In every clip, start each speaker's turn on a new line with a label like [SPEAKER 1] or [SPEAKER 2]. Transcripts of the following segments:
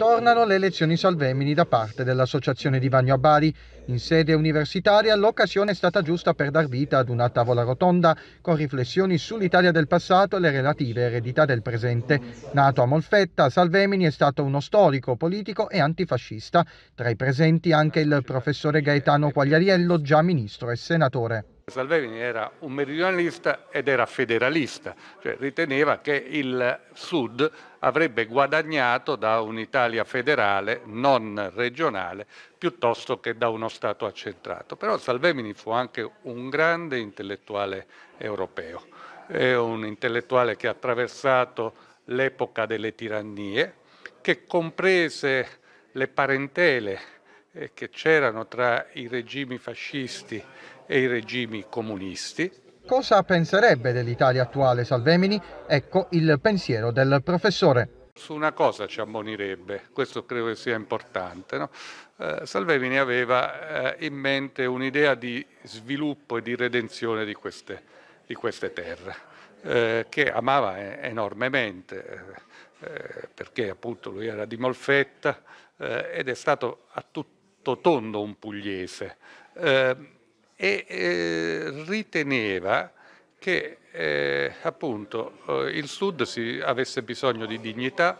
[SPEAKER 1] Tornano le elezioni salvemini da parte dell'Associazione di Vagno a Bari. In sede universitaria l'occasione è stata giusta per dar vita ad una tavola rotonda con riflessioni sull'Italia del passato e le relative eredità del presente. Nato a Molfetta, Salvemini è stato uno storico, politico e antifascista. Tra i presenti anche il professore Gaetano Quagliariello, già ministro e senatore.
[SPEAKER 2] Salvemini era un meridionalista ed era federalista, cioè riteneva che il Sud avrebbe guadagnato da un'Italia federale, non regionale, piuttosto che da uno Stato accentrato. Però Salvemini fu anche un grande intellettuale europeo, è un intellettuale che ha attraversato l'epoca delle tirannie, che comprese le parentele che c'erano tra i regimi fascisti e i regimi comunisti.
[SPEAKER 1] Cosa penserebbe dell'Italia attuale Salvemini? Ecco il pensiero del professore
[SPEAKER 2] su una cosa ci ammonirebbe, questo credo che sia importante. No? Eh, Salvemini aveva eh, in mente un'idea di sviluppo e di redenzione di queste, di queste terre, eh, che amava enormemente, eh, eh, perché appunto lui era di Molfetta eh, ed è stato a tutti tutto tondo un pugliese eh, e eh, riteneva che eh, appunto eh, il Sud si, avesse bisogno di dignità,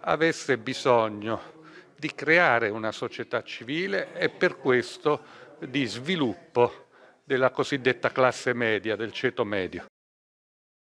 [SPEAKER 2] avesse bisogno di creare una società civile e per questo di sviluppo della cosiddetta classe media, del ceto medio.